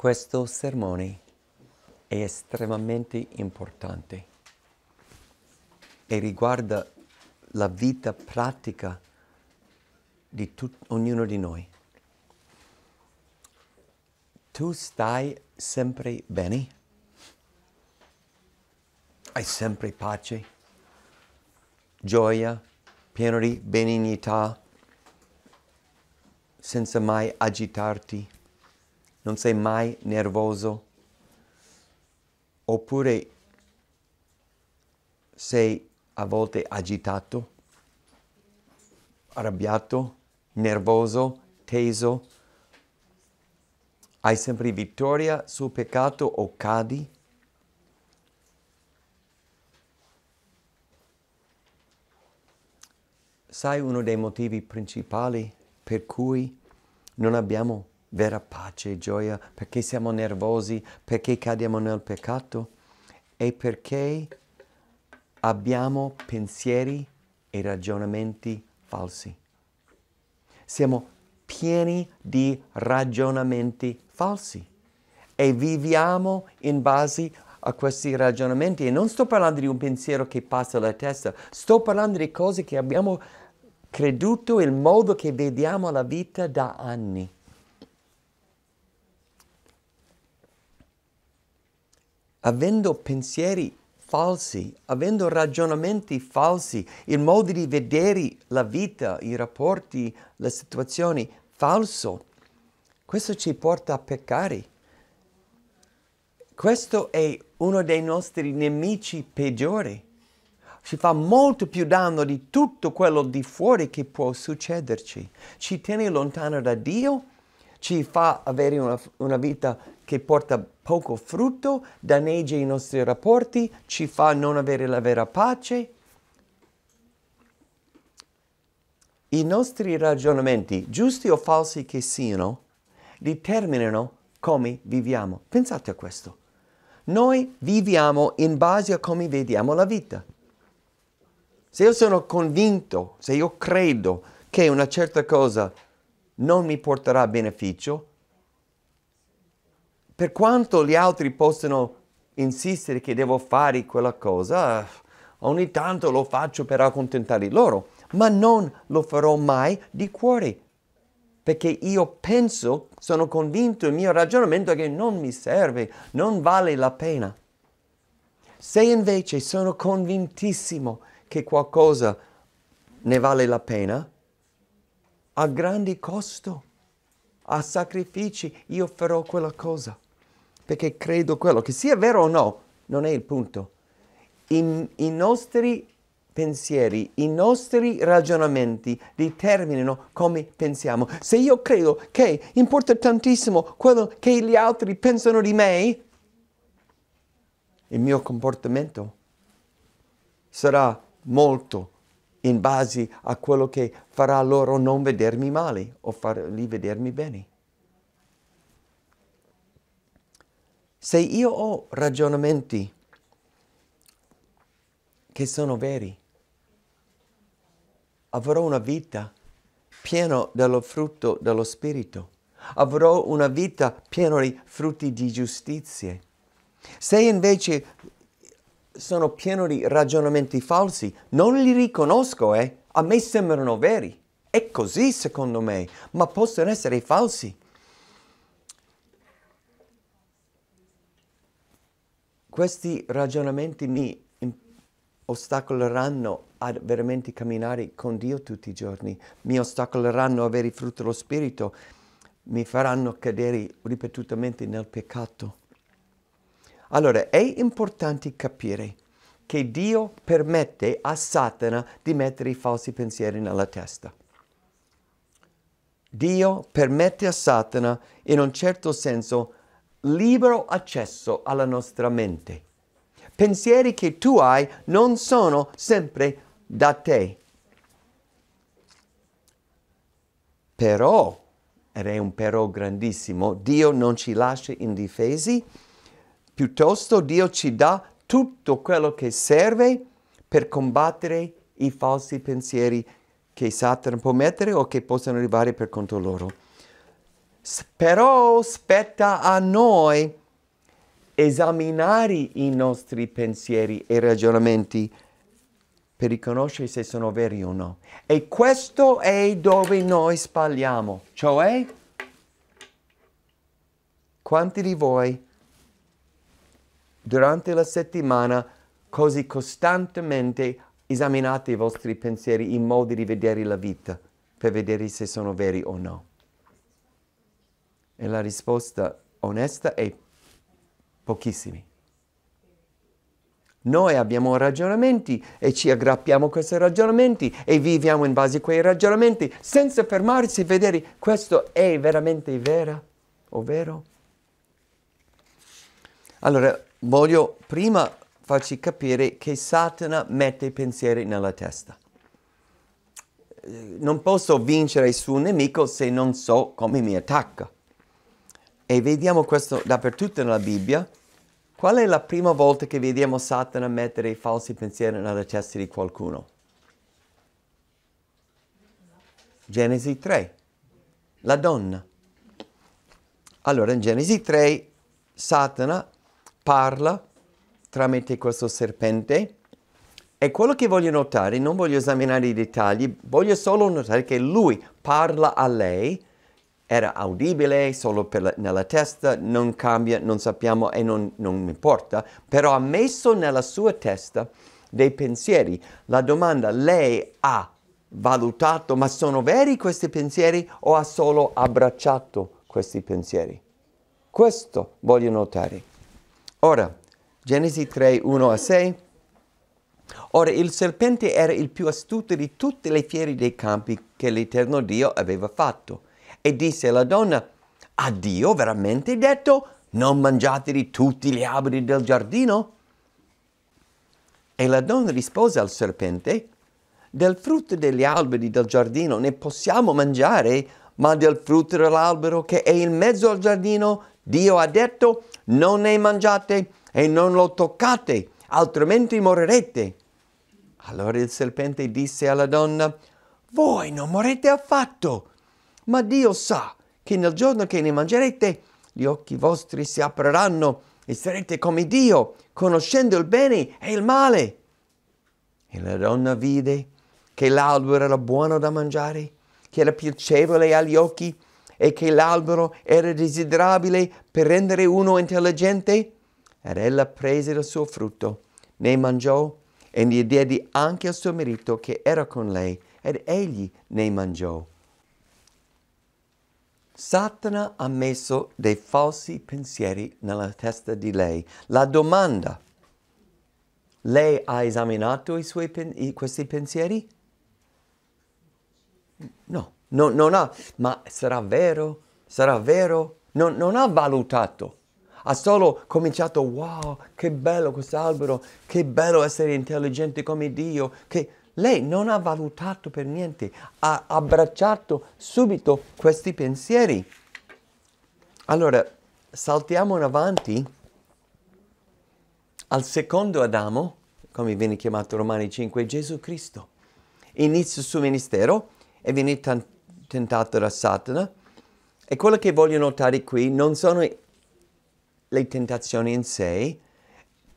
questo sermone è estremamente importante e riguarda la vita pratica di tut- ognuno di noi. Tu stai sempre bene? Hai sempre pace, gioia, pieno di benignità, senza mai agitarti? non sei mai nervoso, oppure sei a volte agitato, arrabbiato, nervoso, teso, hai sempre vittoria sul peccato o cadi? Sai uno dei motivi principali per cui non abbiamo vera pace e gioia, perché siamo nervosi, perché cadiamo nel peccato e perché abbiamo pensieri e ragionamenti falsi. Siamo pieni di ragionamenti falsi e viviamo in base a questi ragionamenti e non sto parlando di un pensiero che passa la testa, sto parlando di cose che abbiamo creduto, il modo che vediamo la vita da anni. avendo pensieri falsi, avendo ragionamenti falsi, il modo di vedere la vita, i rapporti, le situazioni falso, questo ci porta a peccare. Questo è uno dei nostri nemici peggiori. Ci fa molto più danno di tutto quello di fuori che può succederci. Ci tiene lontano da Dio, ci fa avere una, una vita che porta poco frutto, danneggia i nostri rapporti, ci fa non avere la vera pace. I nostri ragionamenti, giusti o falsi che siano, determinano come viviamo. Pensate a questo. Noi viviamo in base a come vediamo la vita. Se io sono convinto, se io credo che una certa cosa non mi porterà beneficio, per quanto gli altri possano insistere che devo fare quella cosa, ogni tanto lo faccio per accontentare loro, ma non lo farò mai di cuore, perché io penso, sono convinto, il mio ragionamento che non mi serve, non vale la pena. Se invece sono convintissimo che qualcosa ne vale la pena, a grandi costo, a sacrifici, io farò quella cosa perché credo quello, che sia vero o no, non è il punto. I, i nostri pensieri, i nostri ragionamenti determinano come pensiamo. Se io credo che importa tantissimo quello che gli altri pensano di me, il mio comportamento sarà molto in base a quello che farà loro non vedermi male o farli vedermi bene. Se io ho ragionamenti che sono veri, avrò una vita piena dello frutto dello Spirito. Avrò una vita piena di frutti di giustizia. Se invece sono pieno di ragionamenti falsi, non li riconosco, eh? A me sembrano veri. È così secondo me, ma possono essere falsi. questi ragionamenti mi ostacoleranno a veramente camminare con Dio tutti i giorni, mi ostacoleranno a avere frutto dello Spirito, mi faranno cadere ripetutamente nel peccato. Allora, è importante capire che Dio permette a Satana di mettere i falsi pensieri nella testa. Dio permette a Satana, in un certo senso, di libero accesso alla nostra mente. Pensieri che tu hai non sono sempre da te. Però, ed è un però grandissimo, Dio non ci lascia indifesi, piuttosto Dio ci dà tutto quello che serve per combattere i falsi pensieri che Satana può mettere o che possono arrivare per conto loro però spetta a noi esaminare i nostri pensieri e ragionamenti per riconoscere se sono veri o no. E questo è dove noi sbagliamo, cioè quanti di voi durante la settimana così costantemente esaminate i vostri pensieri, i modi di vedere la vita, per vedere se sono veri o no. E la risposta onesta è pochissimi. Noi abbiamo ragionamenti e ci aggrappiamo a questi ragionamenti e viviamo in base a quei ragionamenti senza fermarsi e vedere questo è veramente vero o vero. Allora, voglio prima farci capire che Satana mette i pensieri nella testa. Non posso vincere il suo nemico se non so come mi attacca. E vediamo questo dappertutto nella Bibbia. Qual è la prima volta che vediamo Satana mettere i falsi pensieri nella testa di qualcuno? Genesi 3, la donna. Allora in Genesi 3 Satana parla tramite questo serpente e quello che voglio notare, non voglio esaminare i dettagli, voglio solo notare che lui parla a lei era audibile solo la, nella testa, non cambia, non sappiamo e non, non importa, però ha messo nella sua testa dei pensieri. La domanda lei ha valutato, ma sono veri questi pensieri o ha solo abbracciato questi pensieri? Questo voglio notare. Ora, Genesi 3, 1 a 6. Ora il serpente era il più astuto di tutte le fiere dei campi che l'Eterno Dio aveva fatto e disse alla donna, ha Dio veramente detto, non mangiate di tutti gli alberi del giardino? E la donna rispose al serpente, del frutto degli alberi del giardino ne possiamo mangiare, ma del frutto dell'albero che è in mezzo al giardino, Dio ha detto, non ne mangiate e non lo toccate, altrimenti morirete. Allora il serpente disse alla donna, voi non morrete affatto, ma Dio sa che nel giorno che ne mangerete, gli occhi vostri si apriranno e sarete come Dio, conoscendo il bene e il male. E la donna vide che l'albero era buono da mangiare, che era piacevole agli occhi e che l'albero era desiderabile per rendere uno intelligente. Ed ella prese il suo frutto, ne mangiò e ne diede anche al suo marito che era con lei, ed egli ne mangiò. Satana ha messo dei falsi pensieri nella testa di lei. La domanda, lei ha esaminato pen questi pensieri? No, no, non ha, ma sarà vero? Sarà vero? non, non ha valutato ha solo cominciato, wow, che bello questo albero, che bello essere intelligente come Dio, che lei non ha valutato per niente, ha abbracciato subito questi pensieri. Allora, saltiamo in avanti al secondo Adamo, come viene chiamato Romani 5, Gesù Cristo. Inizia il suo ministero e viene t- tentato da Satana. E quello che voglio notare qui non sono le tentazioni in sé,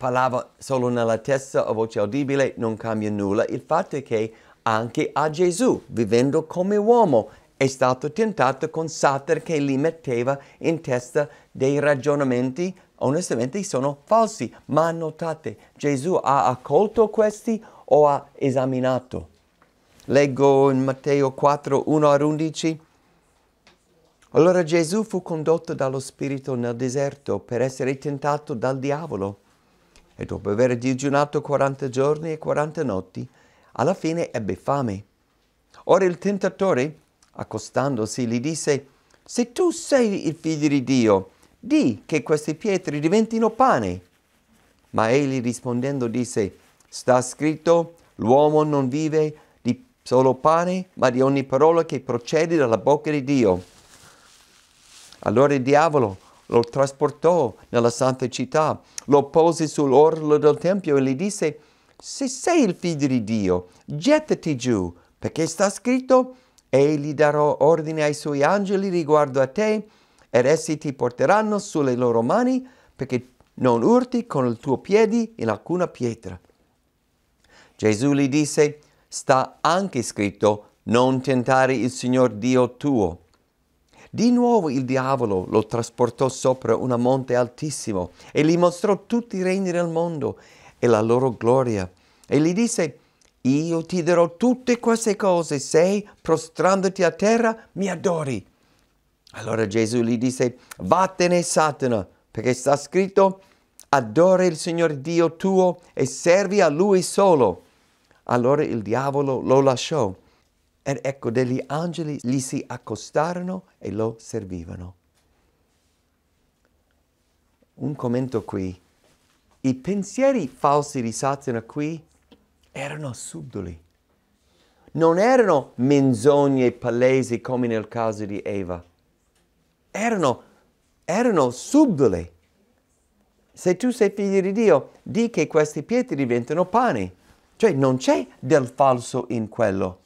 parlava solo nella testa a voce audibile, non cambia nulla. Il fatto è che anche a Gesù, vivendo come uomo, è stato tentato con Satana che gli metteva in testa dei ragionamenti, onestamente sono falsi. Ma notate, Gesù ha accolto questi o ha esaminato? Leggo in Matteo 4, 1 a 11. Allora Gesù fu condotto dallo Spirito nel deserto per essere tentato dal diavolo e dopo aver digiunato 40 giorni e 40 notti, alla fine ebbe fame. Ora il tentatore, accostandosi, gli disse, se tu sei il figlio di Dio, di che queste pietre diventino pane. Ma egli rispondendo disse, sta scritto, l'uomo non vive di solo pane, ma di ogni parola che procede dalla bocca di Dio. Allora il diavolo, lo trasportò nella santa città, lo pose sull'orlo del Tempio e gli disse, se sei il figlio di Dio, gettati giù, perché sta scritto, e gli darò ordine ai suoi angeli riguardo a te, ed essi ti porteranno sulle loro mani, perché non urti con il tuo piede in alcuna pietra. Gesù gli disse, sta anche scritto, non tentare il Signore Dio tuo. Di nuovo il diavolo lo trasportò sopra un monte altissimo e gli mostrò tutti i regni del mondo e la loro gloria. E gli disse, io ti darò tutte queste cose se, prostrandoti a terra, mi adori. Allora Gesù gli disse, vattene Satana, perché sta scritto, adora il Signore Dio tuo e servi a Lui solo. Allora il diavolo lo lasciò ed ecco, degli angeli gli si accostarono e lo servivano. Un commento qui. I pensieri falsi di Satana qui erano subdoli. Non erano menzogne palesi come nel caso di Eva. Erano, erano subdole. Se tu sei figlio di Dio, di che questi pietri diventano pane. Cioè non c'è del falso in quello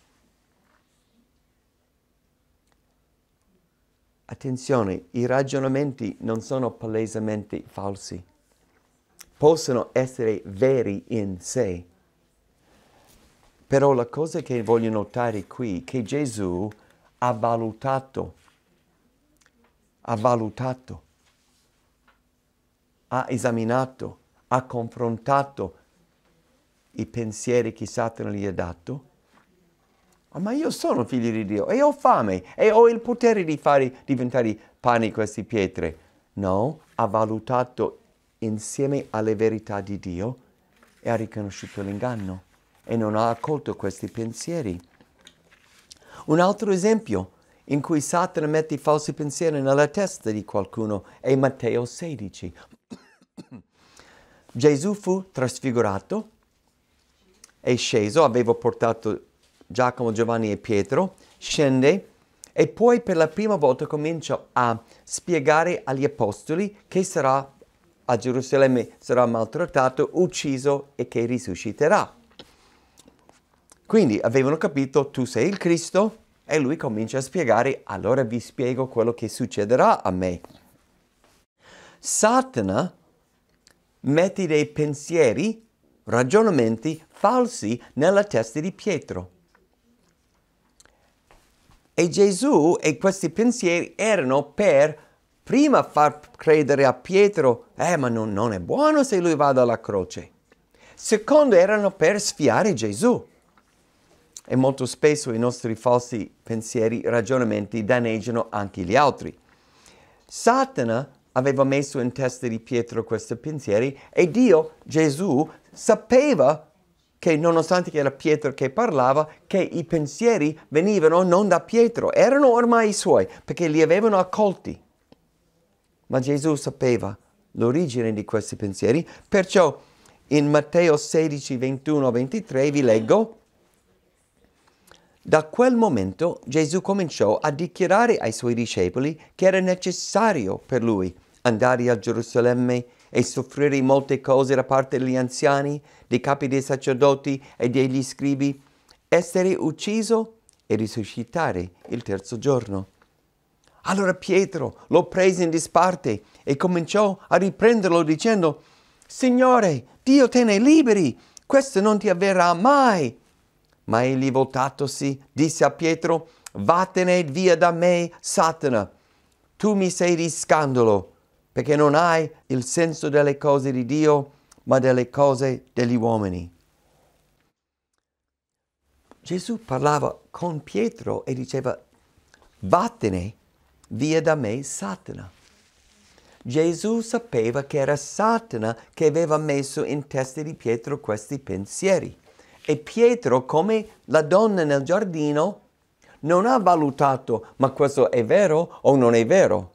Attenzione, i ragionamenti non sono palesemente falsi, possono essere veri in sé. Però la cosa che voglio notare qui è che Gesù ha valutato, ha valutato, ha esaminato, ha confrontato i pensieri che Satana gli ha dato ma io sono figlio di Dio e ho fame e ho il potere di fare diventare pane queste pietre. No, ha valutato insieme alle verità di Dio e ha riconosciuto l'inganno e non ha accolto questi pensieri. Un altro esempio in cui Satana mette i falsi pensieri nella testa di qualcuno è Matteo 16. Gesù fu trasfigurato e sceso, aveva portato Giacomo, Giovanni e Pietro, scende e poi per la prima volta comincia a spiegare agli apostoli che sarà a Gerusalemme, sarà maltrattato, ucciso e che risusciterà. Quindi avevano capito tu sei il Cristo e lui comincia a spiegare allora vi spiego quello che succederà a me. Satana mette dei pensieri, ragionamenti falsi nella testa di Pietro e Gesù e questi pensieri erano per prima far credere a Pietro, eh ma non, non è buono se lui va alla croce. Secondo erano per sfiare Gesù. E molto spesso i nostri falsi pensieri, ragionamenti danneggiano anche gli altri. Satana aveva messo in testa di Pietro questi pensieri e Dio, Gesù, sapeva che nonostante che era Pietro che parlava, che i pensieri venivano non da Pietro, erano ormai i suoi, perché li avevano accolti. Ma Gesù sapeva l'origine di questi pensieri, perciò in Matteo 16, 21, 23 vi leggo, da quel momento Gesù cominciò a dichiarare ai suoi discepoli che era necessario per lui andare a Gerusalemme e soffrire molte cose da parte degli anziani, dei capi dei sacerdoti e degli scribi, essere ucciso e risuscitare il terzo giorno. Allora Pietro lo prese in disparte e cominciò a riprenderlo dicendo, Signore, Dio te ne liberi, questo non ti avverrà mai. Ma egli voltatosi disse a Pietro, Vattene via da me, Satana, tu mi sei di scandalo perché non hai il senso delle cose di Dio, ma delle cose degli uomini. Gesù parlava con Pietro e diceva, vattene via da me Satana. Gesù sapeva che era Satana che aveva messo in testa di Pietro questi pensieri. E Pietro, come la donna nel giardino, non ha valutato ma questo è vero o non è vero.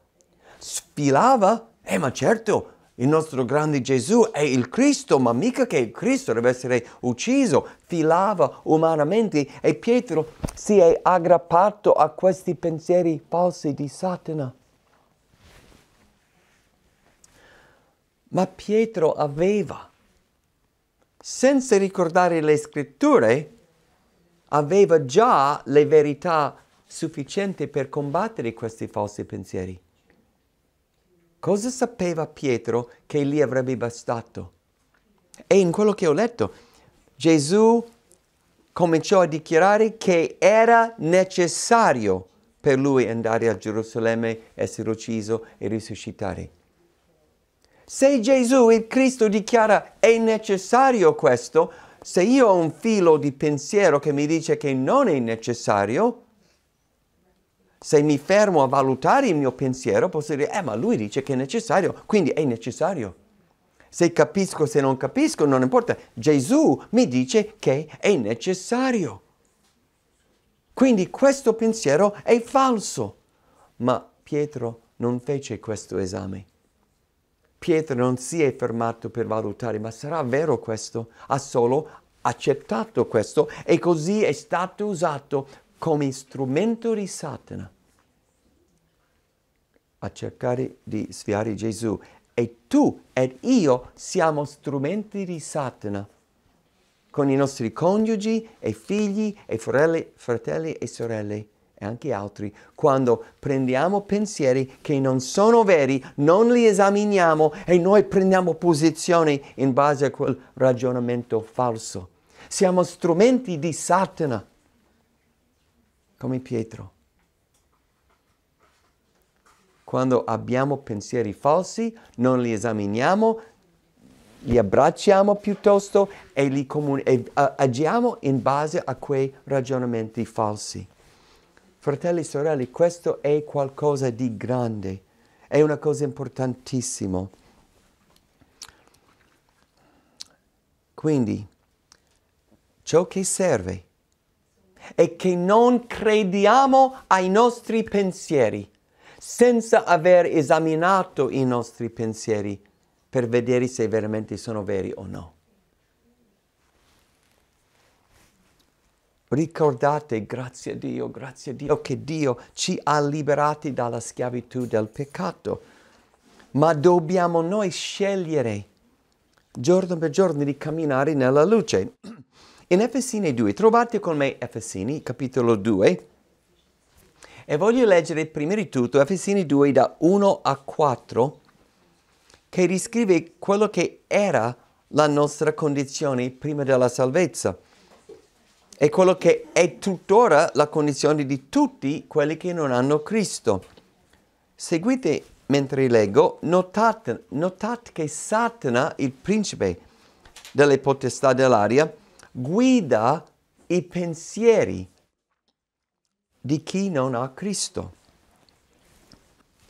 Sfilava eh ma certo, il nostro grande Gesù è il Cristo, ma mica che il Cristo deve essere ucciso, filava umanamente e Pietro si è aggrappato a questi pensieri falsi di Satana. Ma Pietro aveva, senza ricordare le scritture, aveva già le verità sufficienti per combattere questi falsi pensieri. Cosa sapeva Pietro che gli avrebbe bastato? E in quello che ho letto, Gesù cominciò a dichiarare che era necessario per lui andare a Gerusalemme, essere ucciso e risuscitare. Se Gesù, il Cristo, dichiara è necessario questo, se io ho un filo di pensiero che mi dice che non è necessario, se mi fermo a valutare il mio pensiero, posso dire, eh ma lui dice che è necessario, quindi è necessario. Se capisco, se non capisco, non importa. Gesù mi dice che è necessario. Quindi questo pensiero è falso. Ma Pietro non fece questo esame. Pietro non si è fermato per valutare, ma sarà vero questo? Ha solo accettato questo e così è stato usato come strumento di Satana a cercare di sviare Gesù. E tu ed io siamo strumenti di Satana con i nostri coniugi e figli e frelle, fratelli e sorelle e anche altri, quando prendiamo pensieri che non sono veri, non li esaminiamo e noi prendiamo posizione in base a quel ragionamento falso. Siamo strumenti di Satana come Pietro. Quando abbiamo pensieri falsi, non li esaminiamo, li abbracciamo piuttosto e, li comun- e agiamo in base a quei ragionamenti falsi. Fratelli e sorelle, questo è qualcosa di grande, è una cosa importantissima. Quindi, ciò che serve è che non crediamo ai nostri pensieri senza aver esaminato i nostri pensieri per vedere se veramente sono veri o no. Ricordate, grazie a Dio, grazie a Dio, che Dio ci ha liberati dalla schiavitù del peccato. Ma dobbiamo noi scegliere giorno per giorno di camminare nella luce. In Efesini 2, trovate con me Efesini, capitolo 2, e voglio leggere prima di tutto Efesini 2 da 1 a 4, che riscrive quello che era la nostra condizione prima della salvezza e quello che è tuttora la condizione di tutti quelli che non hanno Cristo. Seguite mentre leggo, notate, notate che Satana, il principe delle potestà dell'aria, guida i pensieri di chi non ha Cristo.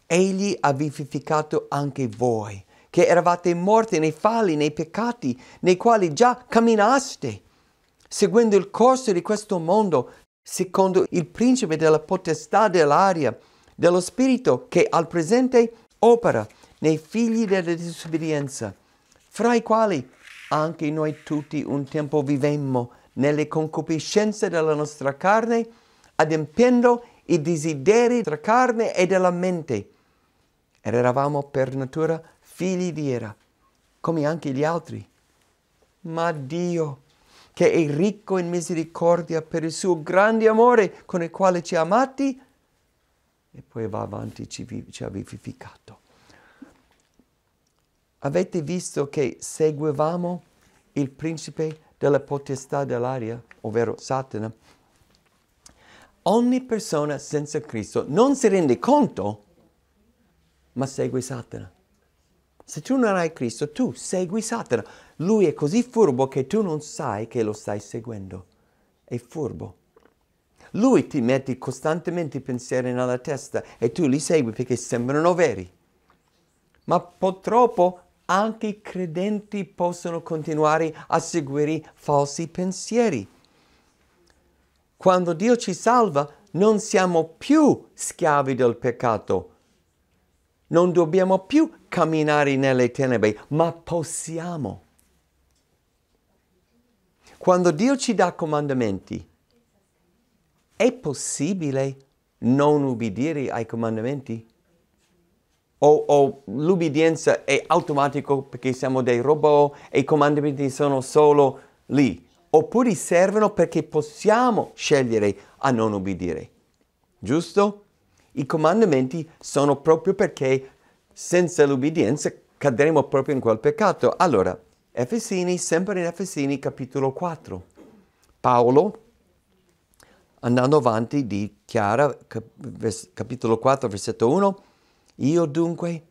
Egli ha vivificato anche voi, che eravate morti nei falli, nei peccati, nei quali già camminaste, seguendo il corso di questo mondo, secondo il principe della potestà dell'aria, dello spirito che al presente opera nei figli della disobbedienza, fra i quali anche noi tutti un tempo vivemmo nelle concupiscenze della nostra carne, adempiendo i desideri della carne e della mente. Ed eravamo per natura figli di era, come anche gli altri. Ma Dio, che è ricco in misericordia per il suo grande amore con il quale ci ha amati, e poi va avanti, ci, ci ha vivificato. Avete visto che seguivamo il principe della potestà dell'aria, ovvero Satana? Ogni persona senza Cristo non si rende conto, ma segue Satana. Se tu non hai Cristo, tu segui Satana. Lui è così furbo che tu non sai che lo stai seguendo. È furbo. Lui ti mette costantemente i pensieri nella testa e tu li segui perché sembrano veri. Ma purtroppo anche i credenti possono continuare a seguire falsi pensieri. Quando Dio ci salva, non siamo più schiavi del peccato. Non dobbiamo più camminare nelle tenebre, ma possiamo. Quando Dio ci dà comandamenti, è possibile non ubbidire ai comandamenti? o, o l'ubbidienza è automatica perché siamo dei robot e i comandamenti sono solo lì, oppure servono perché possiamo scegliere a non obbedire. Giusto? I comandamenti sono proprio perché senza l'ubbidienza cadremo proprio in quel peccato. Allora, Efesini, sempre in Efesini capitolo 4, Paolo, andando avanti, dichiara, capitolo 4, versetto 1, io dunque,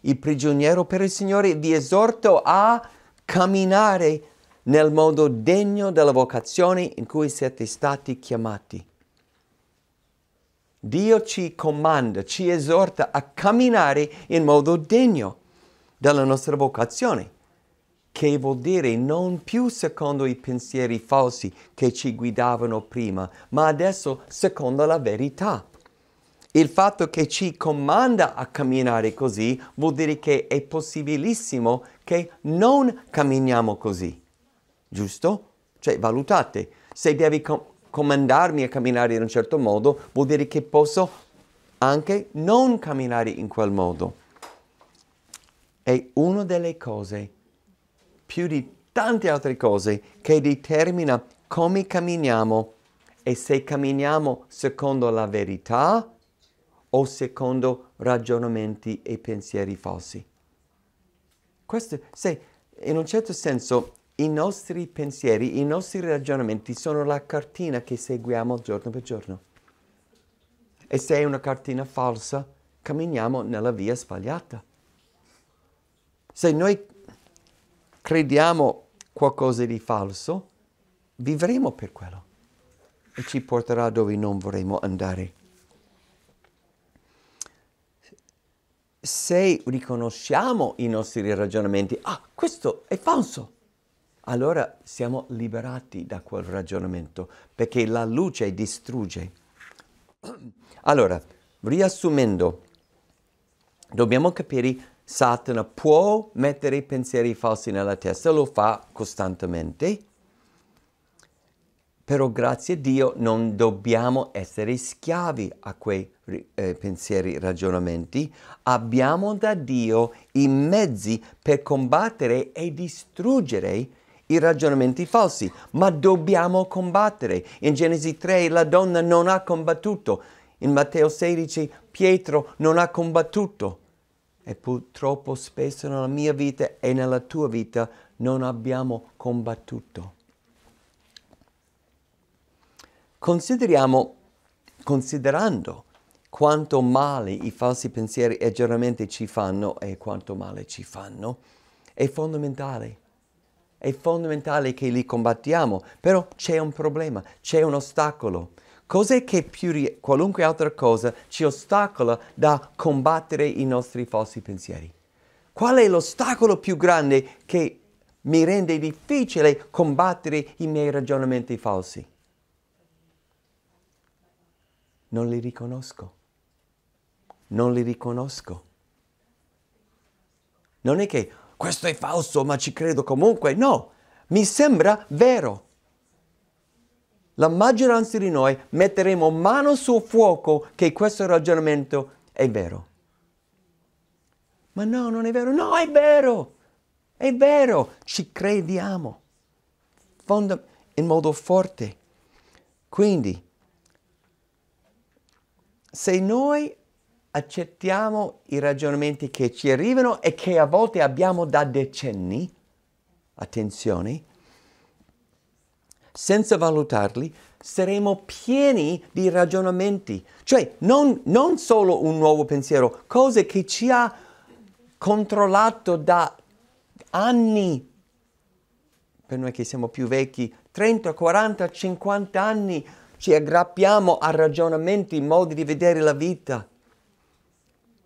il prigioniero per il Signore, vi esorto a camminare nel modo degno della vocazione in cui siete stati chiamati. Dio ci comanda, ci esorta a camminare in modo degno della nostra vocazione, che vuol dire non più secondo i pensieri falsi che ci guidavano prima, ma adesso secondo la verità. Il fatto che ci comanda a camminare così vuol dire che è possibilissimo che non camminiamo così. Giusto? Cioè, valutate. Se devi com- comandarmi a camminare in un certo modo, vuol dire che posso anche non camminare in quel modo. È una delle cose, più di tante altre cose, che determina come camminiamo e se camminiamo secondo la verità o secondo ragionamenti e pensieri falsi. Questo, se in un certo senso i nostri pensieri, i nostri ragionamenti sono la cartina che seguiamo giorno per giorno. E se è una cartina falsa, camminiamo nella via sbagliata. Se noi crediamo qualcosa di falso, vivremo per quello e ci porterà dove non vorremmo andare. se riconosciamo i nostri ragionamenti, ah, questo è falso, allora siamo liberati da quel ragionamento, perché la luce distrugge. Allora, riassumendo, dobbiamo capire che Satana può mettere i pensieri falsi nella testa, lo fa costantemente, però grazie a Dio non dobbiamo essere schiavi a quei eh, pensieri, ragionamenti. Abbiamo da Dio i mezzi per combattere e distruggere i ragionamenti falsi, ma dobbiamo combattere. In Genesi 3 la donna non ha combattuto, in Matteo 16 Pietro non ha combattuto. E purtroppo spesso nella mia vita e nella tua vita non abbiamo combattuto. Consideriamo, considerando quanto male i falsi pensieri eggeramente ci fanno e quanto male ci fanno, è fondamentale. È fondamentale che li combattiamo, però c'è un problema, c'è un ostacolo. Cos'è che più di qualunque altra cosa ci ostacola da combattere i nostri falsi pensieri? Qual è l'ostacolo più grande che mi rende difficile combattere i miei ragionamenti falsi? non li riconosco. Non li riconosco. Non è che questo è falso, ma ci credo comunque. No, mi sembra vero. La maggioranza di noi metteremo mano sul fuoco che questo ragionamento è vero. Ma no, non è vero. No, è vero. È vero. Ci crediamo. Fonda- in modo forte. Quindi, se noi accettiamo i ragionamenti che ci arrivano e che a volte abbiamo da decenni, attenzione, senza valutarli, saremo pieni di ragionamenti, cioè non, non solo un nuovo pensiero, cose che ci ha controllato da anni, per noi che siamo più vecchi, 30, 40, 50 anni, ci aggrappiamo a ragionamenti, modi di vedere la vita.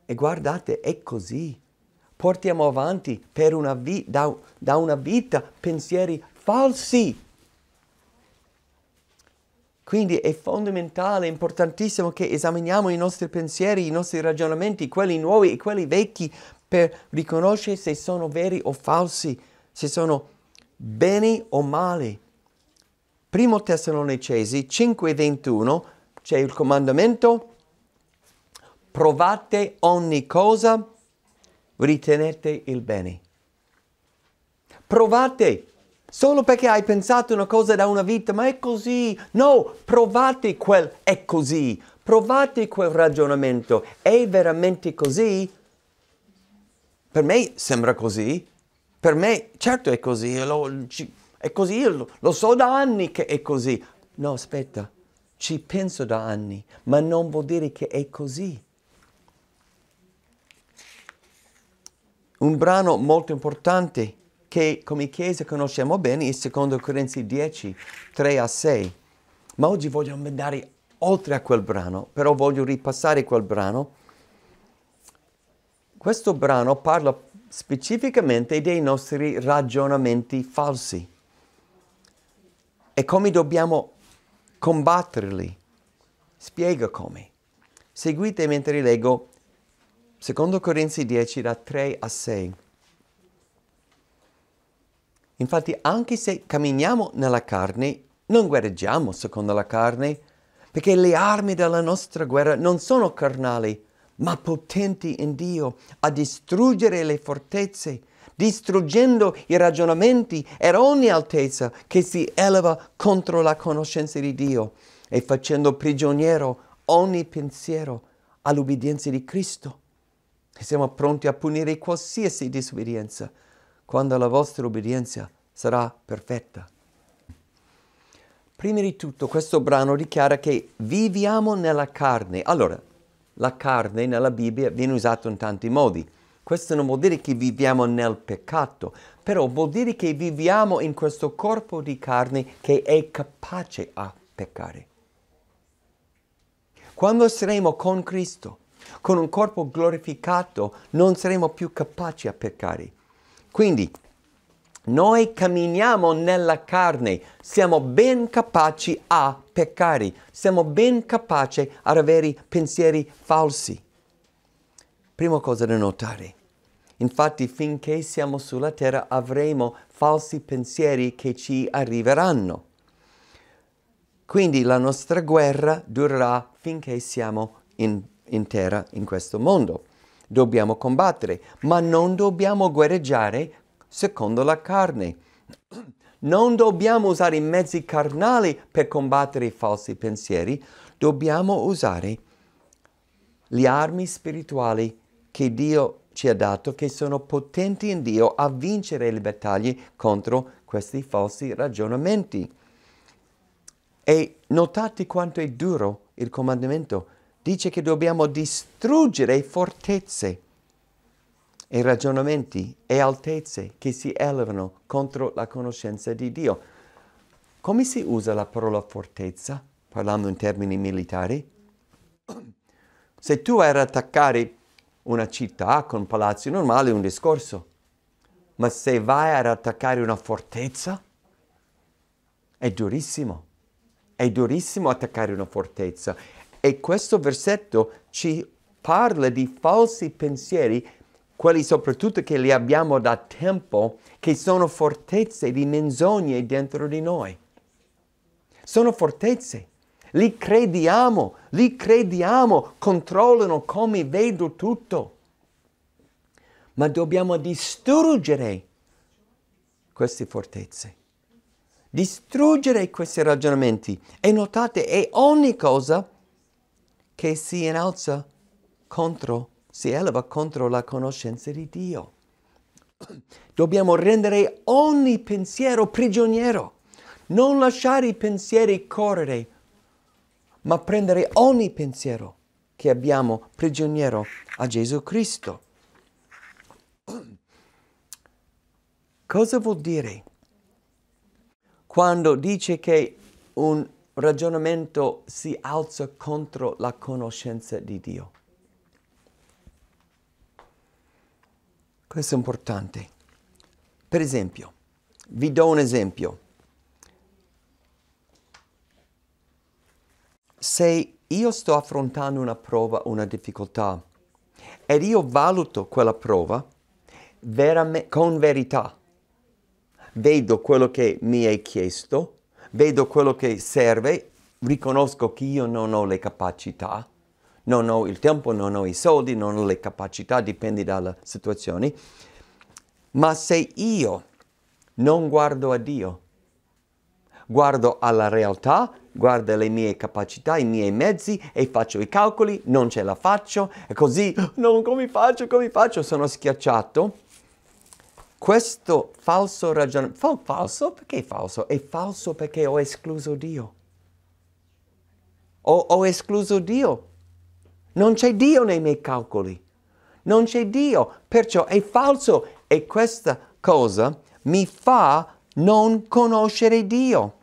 E guardate, è così. Portiamo avanti una vi- da, da una vita pensieri falsi. Quindi è fondamentale, importantissimo che esaminiamo i nostri pensieri, i nostri ragionamenti, quelli nuovi e quelli vecchi, per riconoscere se sono veri o falsi, se sono bene o male. Primo Tessalonicesi 5:21 c'è il comandamento provate ogni cosa, ritenete il bene. Provate, solo perché hai pensato una cosa da una vita, ma è così. No, provate quel è così, provate quel ragionamento, è veramente così? Per me sembra così, per me certo è così, lo, ci, è così, io lo so da anni che è così. No, aspetta, ci penso da anni, ma non vuol dire che è così. Un brano molto importante che come Chiesa conosciamo bene è secondo Corinzi 10, 3 a 6. Ma oggi voglio andare oltre a quel brano, però voglio ripassare quel brano. Questo brano parla specificamente dei nostri ragionamenti falsi. E come dobbiamo combatterli? Spiega come. Seguite mentre leggo 2 Corinzi 10 da 3 a 6. Infatti anche se camminiamo nella carne, non guerreggiamo secondo la carne, perché le armi della nostra guerra non sono carnali, ma potenti in Dio a distruggere le fortezze distruggendo i ragionamenti ed ogni altezza che si eleva contro la conoscenza di Dio e facendo prigioniero ogni pensiero all'ubbidienza di Cristo. E siamo pronti a punire qualsiasi disobbedienza quando la vostra obbedienza sarà perfetta. Prima di tutto questo brano dichiara che viviamo nella carne. Allora, la carne nella Bibbia viene usata in tanti modi. Questo non vuol dire che viviamo nel peccato, però vuol dire che viviamo in questo corpo di carne che è capace a peccare. Quando saremo con Cristo, con un corpo glorificato, non saremo più capaci a peccare. Quindi, noi camminiamo nella carne, siamo ben capaci a peccare, siamo ben capaci ad avere pensieri falsi. Prima cosa da notare. Infatti finché siamo sulla terra avremo falsi pensieri che ci arriveranno. Quindi la nostra guerra durerà finché siamo in, in terra, in questo mondo. Dobbiamo combattere, ma non dobbiamo guerreggiare secondo la carne. Non dobbiamo usare i mezzi carnali per combattere i falsi pensieri, dobbiamo usare le armi spirituali che Dio ci ha dato, che sono potenti in Dio a vincere le battaglie contro questi falsi ragionamenti. E notate quanto è duro il comandamento. Dice che dobbiamo distruggere fortezze e ragionamenti e altezze che si elevano contro la conoscenza di Dio. Come si usa la parola fortezza, parlando in termini militari? Se tu eri ad attaccare una città con palazzi normali è un discorso, ma se vai ad attaccare una fortezza è durissimo, è durissimo attaccare una fortezza e questo versetto ci parla di falsi pensieri, quelli soprattutto che li abbiamo da tempo, che sono fortezze di menzogne dentro di noi. Sono fortezze li crediamo, li crediamo, controllano come vedo tutto. Ma dobbiamo distruggere queste fortezze, distruggere questi ragionamenti. E notate, è ogni cosa che si innalza contro, si eleva contro la conoscenza di Dio. Dobbiamo rendere ogni pensiero prigioniero, non lasciare i pensieri correre ma prendere ogni pensiero che abbiamo prigioniero a Gesù Cristo. Cosa vuol dire quando dice che un ragionamento si alza contro la conoscenza di Dio? Questo è importante. Per esempio, vi do un esempio. se io sto affrontando una prova, una difficoltà, ed io valuto quella prova verame- con verità, vedo quello che mi è chiesto, vedo quello che serve, riconosco che io non ho le capacità, non ho il tempo, non ho i soldi, non ho le capacità, dipende dalla situazione. Ma se io non guardo a Dio, guardo alla realtà, guardo le mie capacità, i miei mezzi e faccio i calcoli, non ce la faccio, e così, oh, no, come faccio, come faccio, sono schiacciato. Questo falso ragionamento, falso perché è falso? È falso perché ho escluso Dio. Ho, ho escluso Dio. Non c'è Dio nei miei calcoli. Non c'è Dio. Perciò è falso. E questa cosa mi fa non conoscere Dio.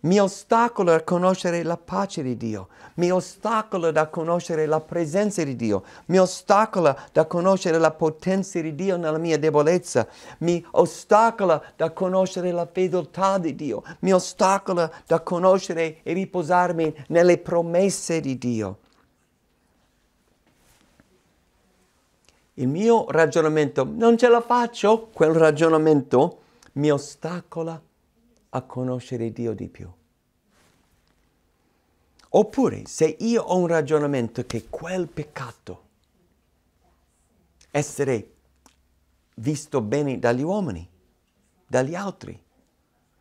Mi ostacola a conoscere la pace di Dio, mi ostacola da conoscere la presenza di Dio, mi ostacola da conoscere la potenza di Dio nella mia debolezza, mi ostacola da conoscere la fedeltà di Dio, mi ostacola da conoscere e riposarmi nelle promesse di Dio. Il mio ragionamento, non ce la faccio, quel ragionamento mi ostacola a conoscere Dio di più. Oppure se io ho un ragionamento che quel peccato, essere visto bene dagli uomini, dagli altri,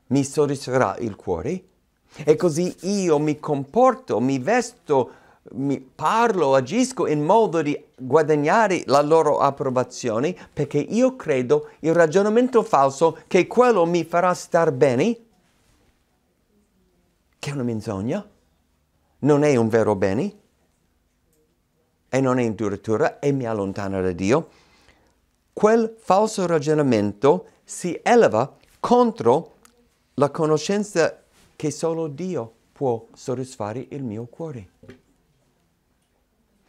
mi soddisferà il cuore e così io mi comporto, mi vesto mi parlo, agisco in modo di guadagnare la loro approvazione perché io credo il ragionamento falso che quello mi farà star bene, che è una menzogna, non è un vero bene e non è induratura e mi allontana da Dio, quel falso ragionamento si eleva contro la conoscenza che solo Dio può soddisfare il mio cuore.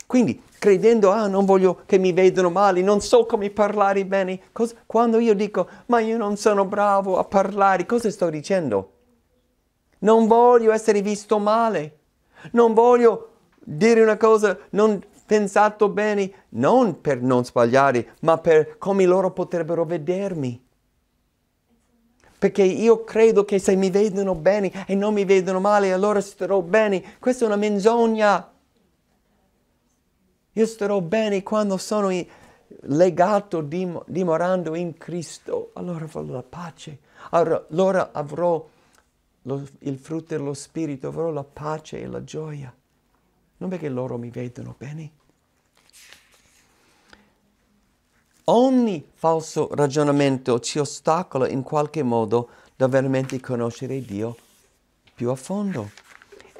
Quindi credendo, ah non voglio che mi vedano male, non so come parlare bene, cosa, quando io dico, ma io non sono bravo a parlare, cosa sto dicendo? Non voglio essere visto male, non voglio dire una cosa non pensato bene, non per non sbagliare, ma per come loro potrebbero vedermi perché io credo che se mi vedono bene e non mi vedono male, allora starò bene. Questa è una menzogna. Io starò bene quando sono legato, dim- dimorando in Cristo. Allora farò la pace. Allora avrò lo, il frutto dello Spirito, avrò la pace e la gioia. Non perché loro mi vedono bene. Ogni falso ragionamento ci ostacola in qualche modo da veramente conoscere Dio più a fondo.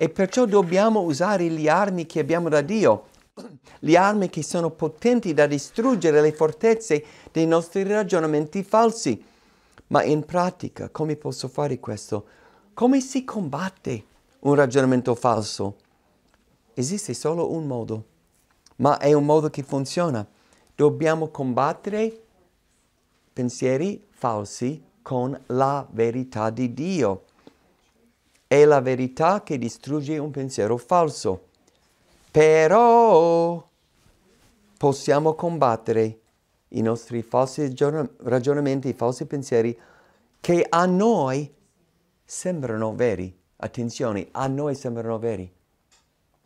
E perciò dobbiamo usare le armi che abbiamo da Dio le armi che sono potenti da distruggere le fortezze dei nostri ragionamenti falsi. Ma in pratica, come posso fare questo? Come si combatte un ragionamento falso? Esiste solo un modo, ma è un modo che funziona. Dobbiamo combattere pensieri falsi con la verità di Dio. È la verità che distrugge un pensiero falso. Però possiamo combattere i nostri falsi ragionamenti, i falsi pensieri che a noi sembrano veri. Attenzione, a noi sembrano veri.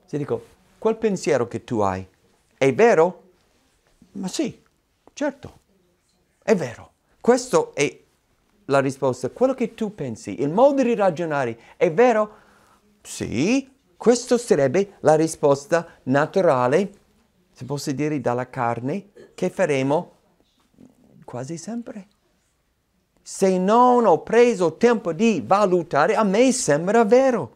Se dico, quel pensiero che tu hai è vero? Ma sì, certo, è vero. Questa è la risposta. Quello che tu pensi, il modo di ragionare è vero? Sì, questa sarebbe la risposta naturale, se posso dire dalla carne, che faremo quasi sempre. Se non ho preso tempo di valutare, a me sembra vero.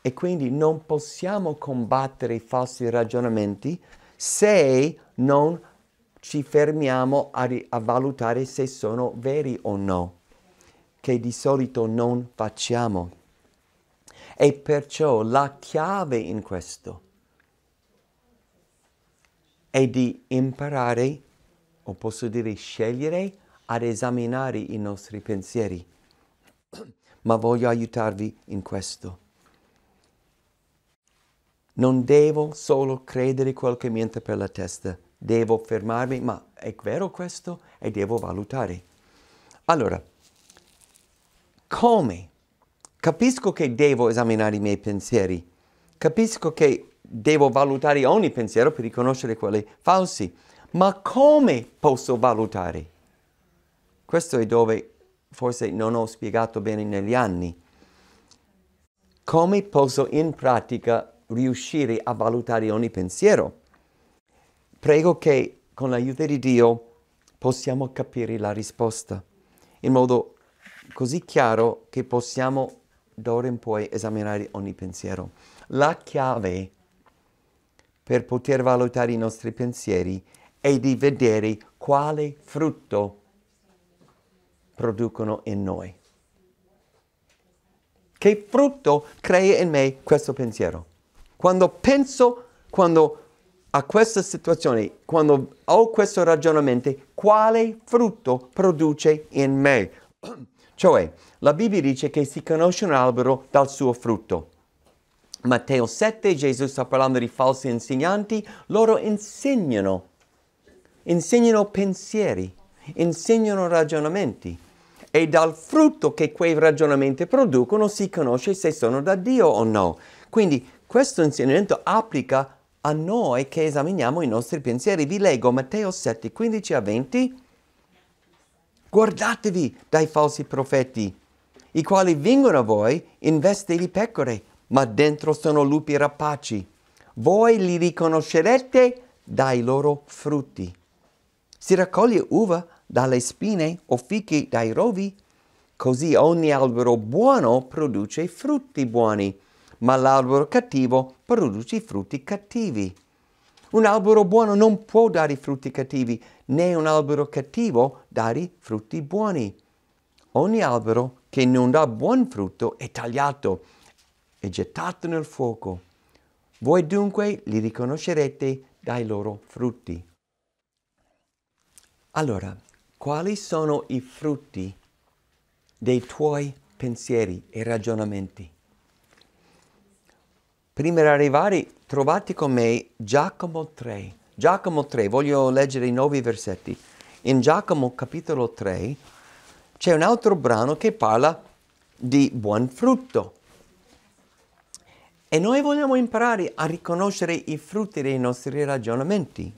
E quindi non possiamo combattere i falsi ragionamenti se non ci fermiamo a, a valutare se sono veri o no, che di solito non facciamo. E perciò la chiave in questo è di imparare, o posso dire scegliere, ad esaminare i nostri pensieri. Ma voglio aiutarvi in questo. Non devo solo credere quel che mi entra per la testa, devo fermarmi, ma è vero questo? E devo valutare. Allora, come Capisco che devo esaminare i miei pensieri, capisco che devo valutare ogni pensiero per riconoscere quelli falsi, ma come posso valutare? Questo è dove forse non ho spiegato bene negli anni. Come posso in pratica riuscire a valutare ogni pensiero? Prego che con l'aiuto di Dio possiamo capire la risposta in modo così chiaro che possiamo d'ora in poi esaminare ogni pensiero. La chiave per poter valutare i nostri pensieri è di vedere quale frutto producono in noi. Che frutto crea in me questo pensiero? Quando penso, quando a questa situazione, quando ho questo ragionamento, quale frutto produce in me? Cioè, la Bibbia dice che si conosce un albero dal suo frutto. Matteo 7, Gesù sta parlando di falsi insegnanti, loro insegnano, insegnano pensieri, insegnano ragionamenti e dal frutto che quei ragionamenti producono si conosce se sono da Dio o no. Quindi questo insegnamento applica a noi che esaminiamo i nostri pensieri. Vi leggo Matteo 7, 15 a 20. Guardatevi dai falsi profeti, i quali vengono a voi in veste di pecore, ma dentro sono lupi rapaci. Voi li riconoscerete dai loro frutti. Si raccoglie uva dalle spine o fichi dai rovi, così ogni albero buono produce frutti buoni, ma l'albero cattivo produce frutti cattivi. Un albero buono non può dare frutti cattivi, né un albero cattivo dari frutti buoni. Ogni albero che non dà buon frutto è tagliato e gettato nel fuoco. Voi dunque li riconoscerete dai loro frutti. Allora, quali sono i frutti dei tuoi pensieri e ragionamenti? Prima di arrivare, trovate con me Giacomo 3, Giacomo 3, voglio leggere i nuovi versetti. In Giacomo capitolo 3 c'è un altro brano che parla di buon frutto. E noi vogliamo imparare a riconoscere i frutti dei nostri ragionamenti.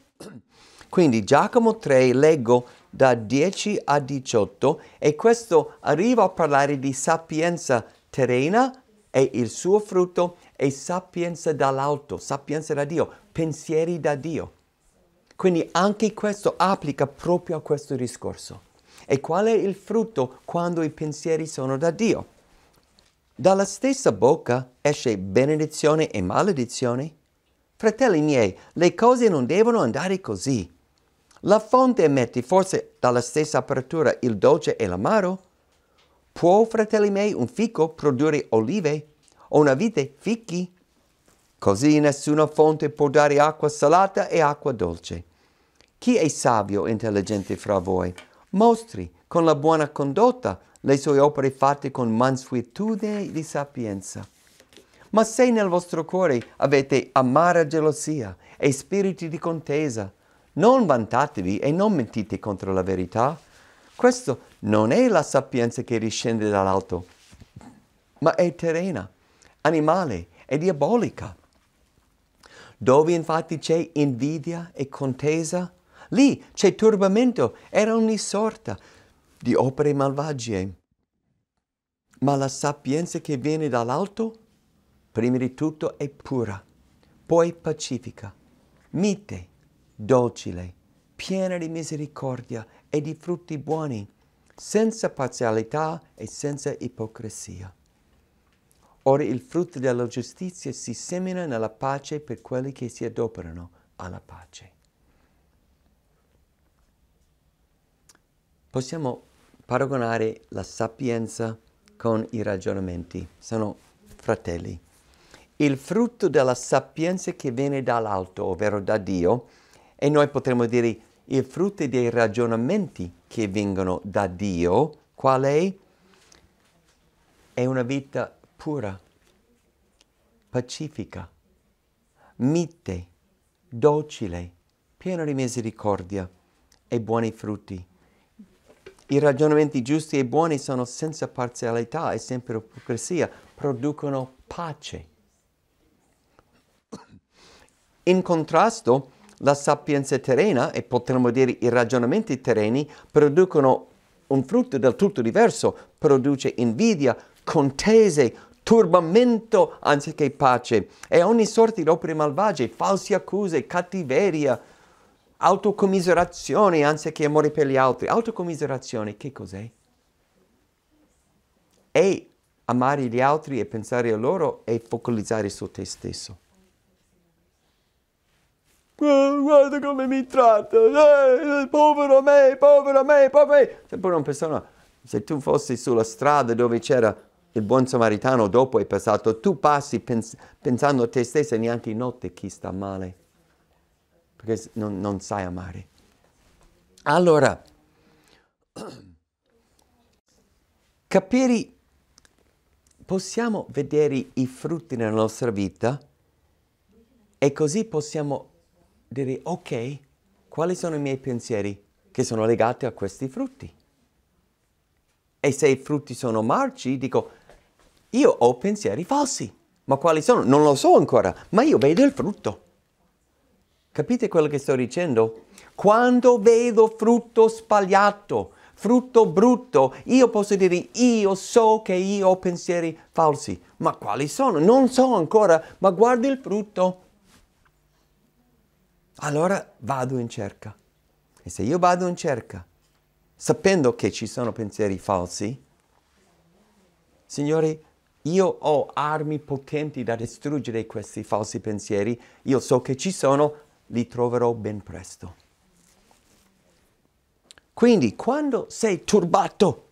Quindi Giacomo 3 leggo da 10 a 18 e questo arriva a parlare di sapienza terrena e il suo frutto e sapienza dall'alto, sapienza da Dio, pensieri da Dio. Quindi anche questo applica proprio a questo discorso. E qual è il frutto quando i pensieri sono da Dio? Dalla stessa bocca esce benedizione e maledizione. Fratelli miei, le cose non devono andare così. La fonte emette forse dalla stessa apertura il dolce e l'amaro? Può, fratelli miei, un fico produrre olive o una vite fichi? Così nessuna fonte può dare acqua salata e acqua dolce. Chi è savio e intelligente fra voi? Mostri con la buona condotta le sue opere fatte con mansuetudine di sapienza. Ma se nel vostro cuore avete amara gelosia e spiriti di contesa, non vantatevi e non mentite contro la verità. Questo non è la sapienza che riscende dall'alto, ma è terrena, animale e diabolica. Dove infatti c'è invidia e contesa, lì c'è turbamento e ogni sorta di opere malvagie. Ma la sapienza che viene dall'alto, prima di tutto è pura, poi pacifica, mite, docile, piena di misericordia e di frutti buoni, senza parzialità e senza ipocrisia. Ora il frutto della giustizia si semina nella pace per quelli che si adoperano alla pace. Possiamo paragonare la sapienza con i ragionamenti, sono fratelli. Il frutto della sapienza che viene dall'alto, ovvero da Dio, e noi potremmo dire il frutto dei ragionamenti che vengono da Dio, qual è? È una vita pura, pacifica, mite, docile, piena di misericordia e buoni frutti. I ragionamenti giusti e buoni sono senza parzialità e sempre ipocrisia, producono pace. In contrasto, la sapienza terrena, e potremmo dire i ragionamenti terreni, producono un frutto del tutto diverso, produce invidia, contese, turbamento anziché pace, e ogni sorta di opere malvagie, false accuse, cattiveria, autocommiserazione anziché amore per gli altri. Autocommiserazione che cos'è? È amare gli altri e pensare a loro e focalizzare su te stesso. Oh, guarda come mi tratta, eh, povero me, povero me, povero me. Sembra una persona, se tu fossi sulla strada dove c'era il buon samaritano dopo è passato, tu passi pens pensando a te stesso e neanche notte chi sta male, perché non, non sai amare. Allora, capire, possiamo vedere i frutti nella nostra vita e così possiamo dire, ok, quali sono i miei pensieri che sono legati a questi frutti? E se i frutti sono marci, dico, io ho pensieri falsi. Ma quali sono? Non lo so ancora, ma io vedo il frutto. Capite quello che sto dicendo? Quando vedo frutto sbagliato, frutto brutto, io posso dire io so che io ho pensieri falsi, ma quali sono? Non so ancora, ma guardo il frutto. Allora vado in cerca. E se io vado in cerca, sapendo che ci sono pensieri falsi, signori, io ho armi potenti da distruggere questi falsi pensieri, io so che ci sono, li troverò ben presto. Quindi quando sei turbato,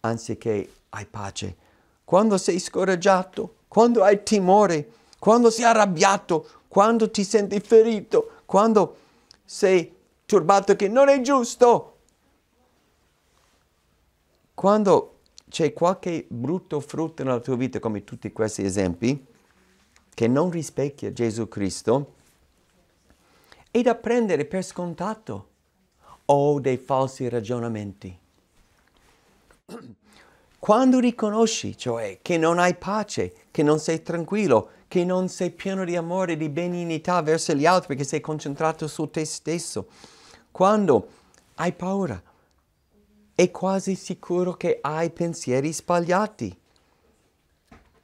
anziché hai pace, quando sei scoraggiato, quando hai timore, quando sei arrabbiato, quando ti senti ferito, quando sei turbato che non è giusto, quando c'è qualche brutto frutto nella tua vita, come tutti questi esempi, che non rispecchia Gesù Cristo, è da prendere per scontato o dei falsi ragionamenti. Quando riconosci, cioè, che non hai pace, che non sei tranquillo, che non sei pieno di amore, di benignità verso gli altri, perché sei concentrato su te stesso, quando hai paura, è quasi sicuro che hai pensieri sbagliati.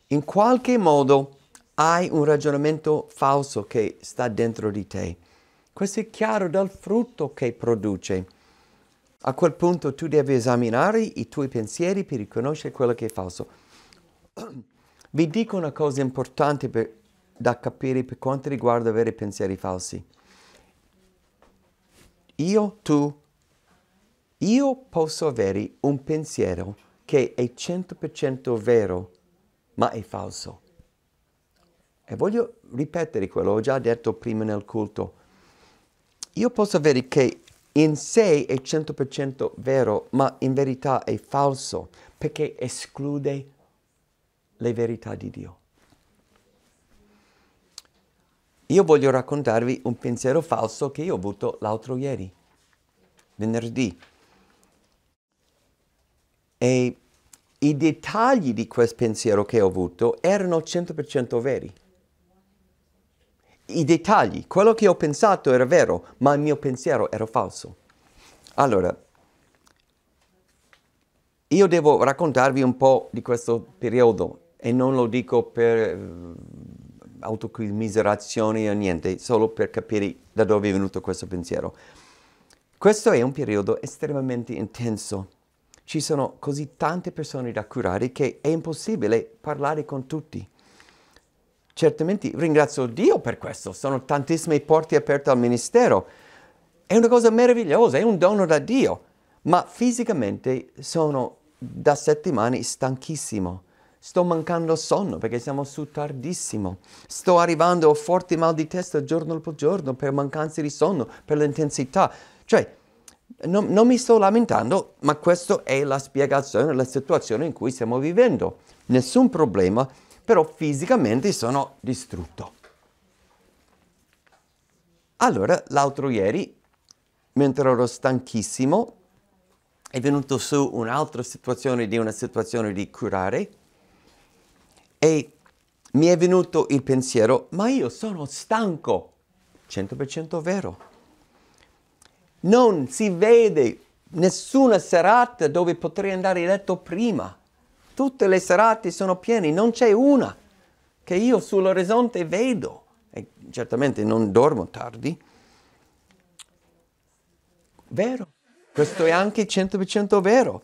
In qualche modo hai un ragionamento falso che sta dentro di te. Questo è chiaro dal frutto che produce. A quel punto tu devi esaminare i tuoi pensieri per riconoscere quello che è falso. Vi dico una cosa importante per, da capire per quanto riguarda avere pensieri falsi. Io, tu, io posso avere un pensiero che è 100% vero, ma è falso. E voglio ripetere quello ho già detto prima nel culto. Io posso avere che in sé è 100% vero, ma in verità è falso, perché esclude le verità di Dio. Io voglio raccontarvi un pensiero falso che io ho avuto l'altro ieri, venerdì. E i dettagli di quel pensiero che ho avuto erano 100% veri. I dettagli, quello che ho pensato era vero, ma il mio pensiero era falso. Allora, io devo raccontarvi un po' di questo periodo e non lo dico per eh, autocommiserazione o niente, solo per capire da dove è venuto questo pensiero. Questo è un periodo estremamente intenso ci sono così tante persone da curare che è impossibile parlare con tutti. Certamente ringrazio Dio per questo, sono tantissime porte aperte al ministero. È una cosa meravigliosa, è un dono da Dio, ma fisicamente sono da settimane stanchissimo. Sto mancando sonno perché siamo su tardissimo. Sto arrivando a forti mal di testa giorno dopo giorno per mancanza di sonno, per l'intensità. Cioè, non, non, mi sto lamentando, ma questa è la spiegazione della situazione in cui stiamo vivendo. Nessun problema, però fisicamente sono distrutto. Allora, l'altro ieri, mentre ero stanchissimo, è venuto su un'altra situazione di una situazione di curare e mi è venuto il pensiero, ma io sono stanco. 100% vero non si vede nessuna serata dove potrei andare a letto prima. Tutte le serate sono piene, non c'è una che io sull'orizzonte vedo. E certamente non dormo tardi. Vero. Questo è anche 100% vero.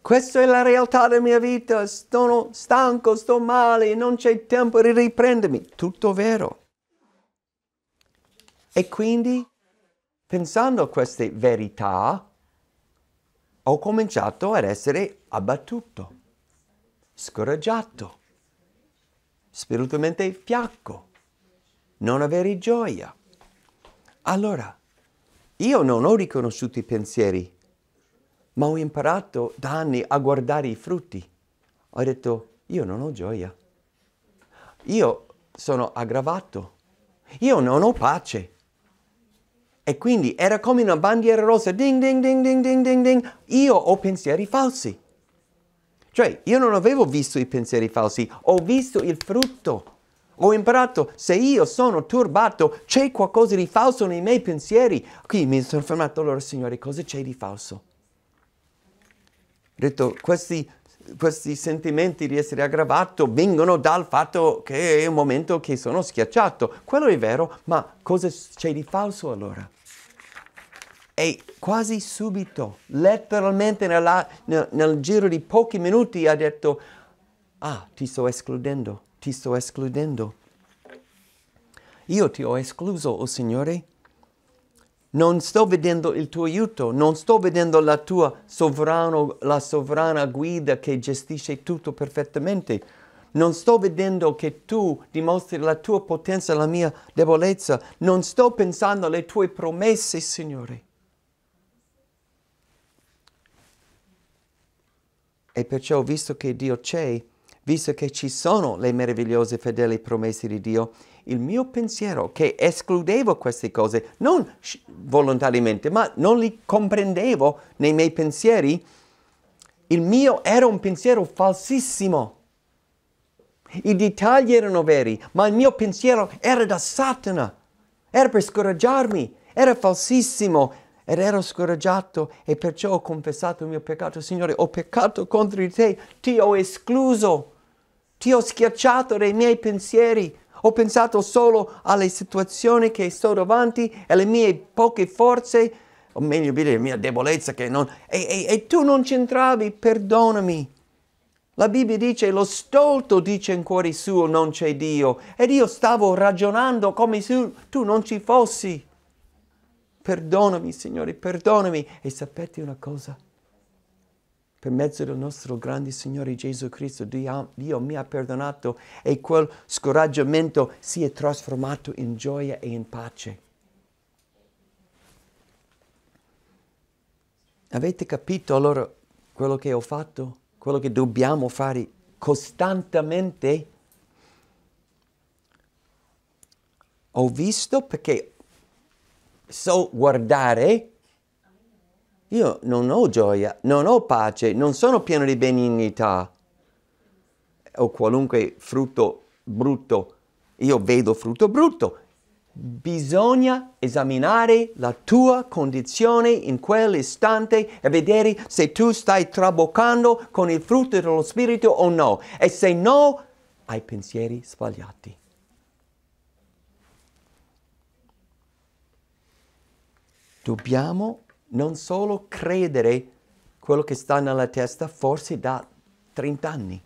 Questa è la realtà della mia vita, sono stanco, sto male, non c'è tempo di riprendermi. Tutto vero. E quindi Pensando a queste verità, ho cominciato ad essere abbattuto, scoraggiato, spiritualmente fiacco, non avere gioia. Allora, io non ho riconosciuto i pensieri, ma ho imparato da anni a guardare i frutti. Ho detto, io non ho gioia. Io sono aggravato. Io non ho pace. E quindi era come una bandiera rossa, ding ding ding ding ding ding ding, io ho pensieri falsi. Cioè, io non avevo visto i pensieri falsi, ho visto il frutto. Ho imparato, se io sono turbato, c'è qualcosa di falso nei miei pensieri. Qui mi sono fermato, allora Signore, cosa c'è di falso? Ho detto, questi, questi sentimenti di essere aggravato vengono dal fatto che è un momento che sono schiacciato. Quello è vero, ma cosa c'è di falso allora? e quasi subito, letteralmente nella, nel, nel giro di pochi minuti ha detto, ah, ti sto escludendo, ti sto escludendo. Io ti ho escluso, oh Signore. Non sto vedendo il tuo aiuto, non sto vedendo la tua sovrano, la sovrana guida che gestisce tutto perfettamente. Non sto vedendo che tu dimostri la tua potenza e la mia debolezza. Non sto pensando alle tue promesse, Signore. E perciò, visto che Dio c'è, visto che ci sono le meravigliose fedeli promesse di Dio, il mio pensiero che escludevo queste cose, non volontariamente, ma non li comprendevo nei miei pensieri, il mio era un pensiero falsissimo. I dettagli erano veri, ma il mio pensiero era da Satana, era per scoraggiarmi, era falsissimo, ed ero scoraggiato e perciò ho confessato il mio peccato. Signore, ho peccato contro di te, ti ho escluso, ti ho schiacciato dai miei pensieri. Ho pensato solo alle situazioni che sto davanti e alle mie poche forze, o meglio dire, la mia debolezza che non... E, e, e tu non c'entravi, perdonami. La Bibbia dice, lo stolto dice in cuore suo non c'è Dio. Ed io stavo ragionando come se tu non ci fossi perdonami Signore, perdonami. E sapete una cosa? Per mezzo del nostro grande Signore Gesù Cristo, Dio, Dio mi ha perdonato e quel scoraggiamento si è trasformato in gioia e in pace. Avete capito allora quello che ho fatto? Quello che dobbiamo fare costantemente? Ho visto perché so guardare, io non ho gioia, non ho pace, non sono pieno di benignità o qualunque frutto brutto, io vedo frutto brutto. Bisogna esaminare la tua condizione in quell'istante e vedere se tu stai traboccando con il frutto dello Spirito o no. E se no, hai pensieri sbagliati. Dobbiamo non solo credere quello che sta nella testa forse da 30 anni,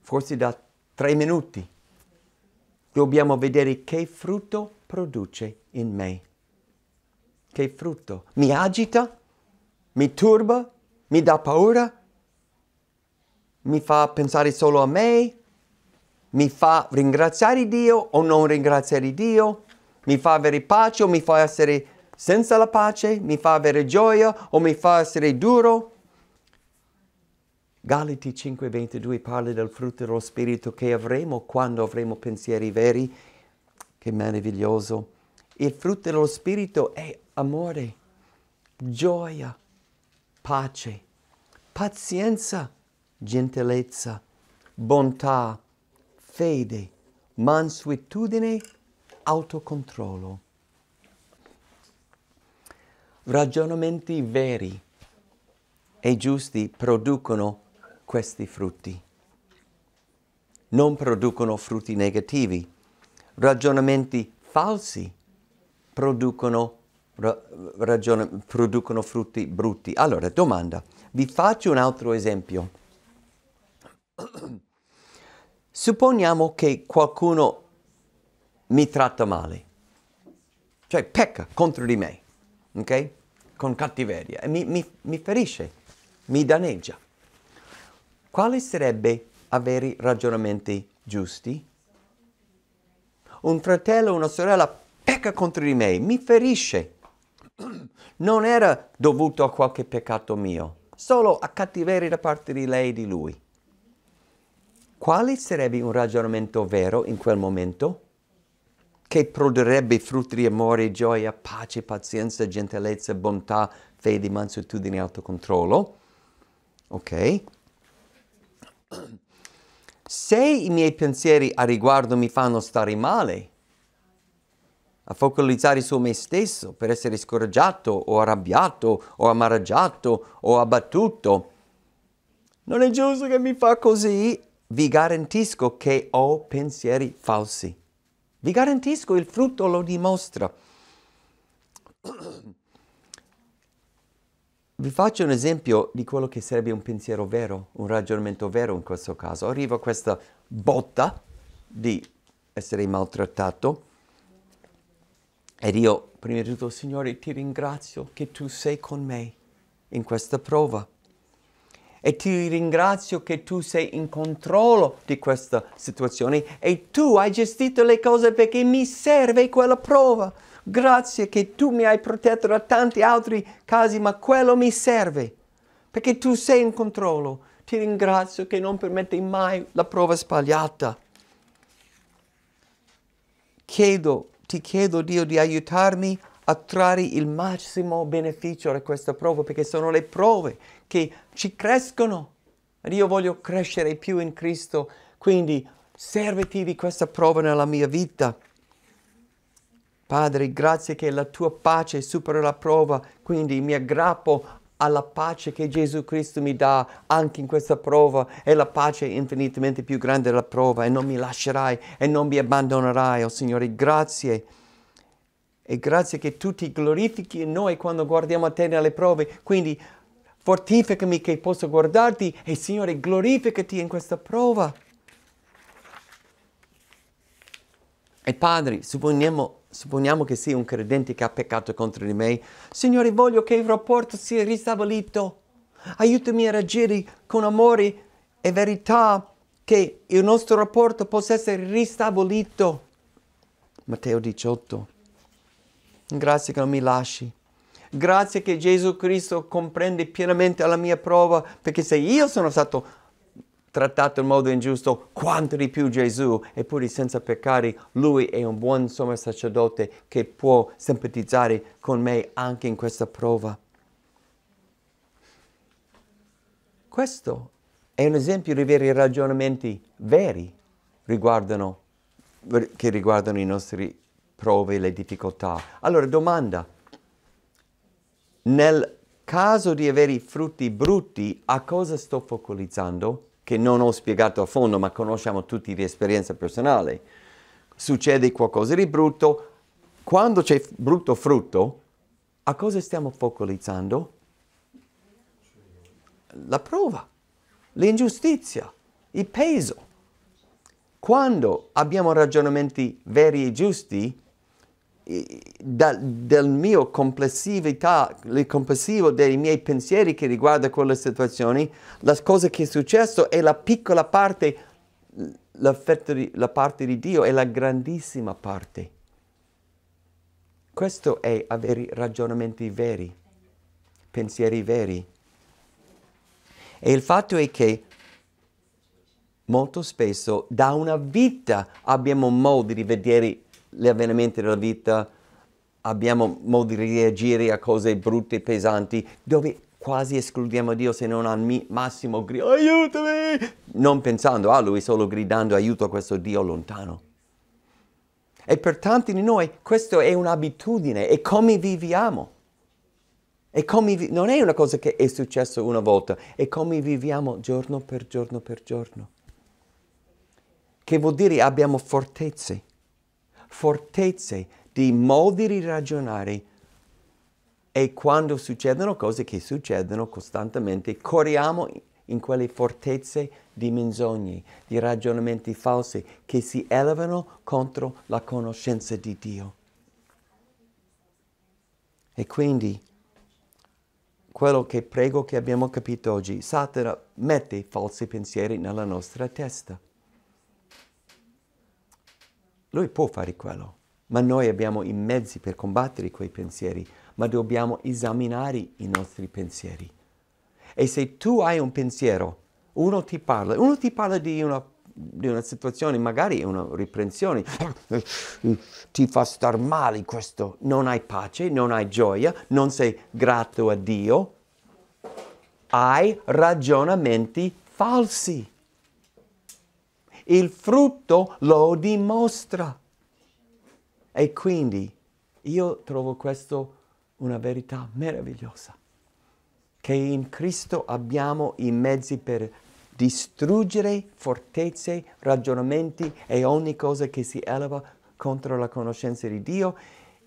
forse da 3 minuti. Dobbiamo vedere che frutto produce in me. Che frutto? Mi agita? Mi turba? Mi dà paura? Mi fa pensare solo a me? Mi fa ringraziare Dio o non ringraziare Dio? Mi fa avere pace o mi fa essere senza la pace mi fa avere gioia o mi fa essere duro? Galati 5:22 parla del frutto dello Spirito che avremo quando avremo pensieri veri. Che meraviglioso. Il frutto dello Spirito è amore, gioia, pace, pazienza, gentilezza, bontà, fede, mansuetudine, autocontrollo. Ragionamenti veri e giusti producono questi frutti. Non producono frutti negativi. Ragionamenti falsi producono, ra ragion producono frutti brutti. Allora, domanda. Vi faccio un altro esempio. Supponiamo che qualcuno mi tratta male, cioè pecca contro di me, ok? con cattiveria e mi, mi, mi ferisce, mi danneggia. Quali sarebbe avere ragionamenti giusti? Un fratello o una sorella pecca contro di me, mi ferisce. Non era dovuto a qualche peccato mio, solo a cattiveria da parte di lei e di lui. Quale sarebbe un ragionamento vero in quel momento? che produrrebbe frutti di amore, gioia, pace, pazienza, gentilezza, bontà, fede, mansuetudine, e autocontrollo. Ok? Se i miei pensieri a riguardo mi fanno stare male, a focalizzare su me stesso per essere scoraggiato o arrabbiato o amareggiato o abbattuto, non è giusto che mi fa così. Vi garantisco che ho pensieri falsi. Vi garantisco, il frutto lo dimostra. Vi faccio un esempio di quello che sarebbe un pensiero vero, un ragionamento vero in questo caso. Arriva questa botta di essere maltrattato ed io prima di tutto, Signore, ti ringrazio che tu sei con me in questa prova e ti ringrazio che tu sei in controllo di questa situazione e tu hai gestito le cose perché mi serve quella prova. Grazie che tu mi hai protetto da tanti altri casi, ma quello mi serve perché tu sei in controllo. Ti ringrazio che non permetti mai la prova sbagliata. Chiedo, ti chiedo Dio di aiutarmi a trarre il massimo beneficio da questa prova perché sono le prove che ci crescono. Ed io voglio crescere più in Cristo, quindi serviti di questa prova nella mia vita. Padre, grazie che la tua pace supera la prova, quindi mi aggrappo alla pace che Gesù Cristo mi dà anche in questa prova e la pace è infinitamente più grande della prova e non mi lascerai e non mi abbandonerai, oh Signore, grazie. E grazie che tu ti glorifichi in noi quando guardiamo a te nelle prove, quindi fortificami che posso guardarti e Signore glorificati in questa prova. E Padre, supponiamo, supponiamo che sia un credente che ha peccato contro di me. Signore, voglio che il rapporto sia ristabilito. Aiutami a reagire con amore e verità che il nostro rapporto possa essere ristabilito. Matteo 18. Grazie che non mi lasci Grazie che Gesù Cristo comprende pienamente la mia prova, perché se io sono stato trattato in modo ingiusto, quanto di più Gesù, eppure senza peccare, lui è un buon sommo sacerdote che può simpatizzare con me anche in questa prova. Questo è un esempio di veri ragionamenti veri riguardano, che riguardano i nostri prove e le difficoltà. Allora domanda, nel caso di avere i frutti brutti, a cosa sto focalizzando? Che non ho spiegato a fondo, ma conosciamo tutti di esperienza personale. Succede qualcosa di brutto, quando c'è brutto frutto, a cosa stiamo focalizzando? La prova, l'ingiustizia, il peso. Quando abbiamo ragionamenti veri e giusti, da, del mio complessività, il complessivo dei miei pensieri che riguarda quelle situazioni, la cosa che è successo è la piccola parte, l'affetto di, la parte di Dio è la grandissima parte. Questo è avere ragionamenti veri, pensieri veri. E il fatto è che molto spesso da una vita abbiamo modi di vedere gli avvenimenti della vita, abbiamo modi di reagire a cose brutte, pesanti, dove quasi escludiamo Dio se non al massimo grido, aiutami! Non pensando a ah, Lui, solo gridando aiuto a questo Dio lontano. E per tanti di noi questa è un'abitudine, è come viviamo. È come vi- non è una cosa che è successa una volta, è come viviamo giorno per giorno per giorno. Che vuol dire abbiamo fortezze fortezze di modi di ragionare e quando succedono cose che succedono costantemente, corriamo in quelle fortezze di menzogne, di ragionamenti falsi che si elevano contro la conoscenza di Dio. E quindi quello che prego che abbiamo capito oggi, Satana mette falsi pensieri nella nostra testa. Lui può fare quello, ma noi abbiamo i mezzi per combattere quei pensieri, ma dobbiamo esaminare i nostri pensieri. E se tu hai un pensiero, uno ti parla, uno ti parla di una, di una situazione, magari una riprensione, ti fa star male questo, non hai pace, non hai gioia, non sei grato a Dio, hai ragionamenti falsi il frutto lo dimostra. E quindi io trovo questo una verità meravigliosa, che in Cristo abbiamo i mezzi per distruggere fortezze, ragionamenti e ogni cosa che si eleva contro la conoscenza di Dio.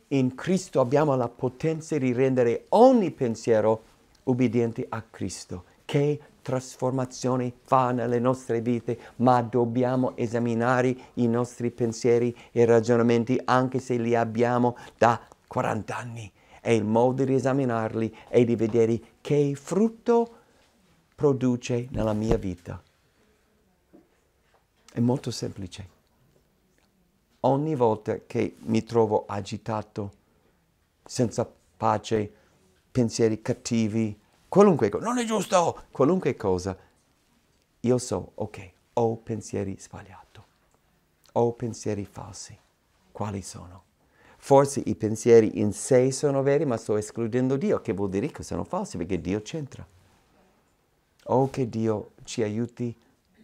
In Cristo abbiamo la potenza di rendere ogni pensiero ubbidiente a Cristo, che trasformazione fa nelle nostre vite, ma dobbiamo esaminare i nostri pensieri e ragionamenti anche se li abbiamo da 40 anni. E il modo di esaminarli è di vedere che frutto produce nella mia vita. È molto semplice. Ogni volta che mi trovo agitato, senza pace, pensieri cattivi, qualunque cosa, non è giusto, qualunque cosa, io so, ok, ho pensieri sbagliati, ho pensieri falsi. Quali sono? Forse i pensieri in sé sono veri, ma sto escludendo Dio, che vuol dire che sono falsi, perché Dio c'entra. O che Dio ci aiuti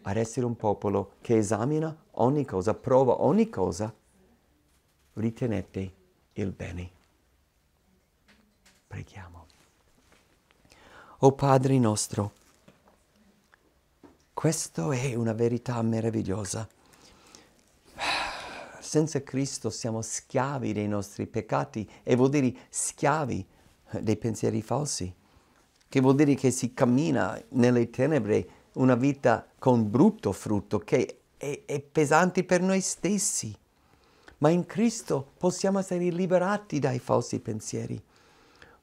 ad essere un popolo che esamina ogni cosa, prova ogni cosa, ritenete il bene. Preghiamo o Padre nostro. Questa è una verità meravigliosa. Senza Cristo siamo schiavi dei nostri peccati e vuol dire schiavi dei pensieri falsi, che vuol dire che si cammina nelle tenebre una vita con brutto frutto che è, è pesante per noi stessi. Ma in Cristo possiamo essere liberati dai falsi pensieri,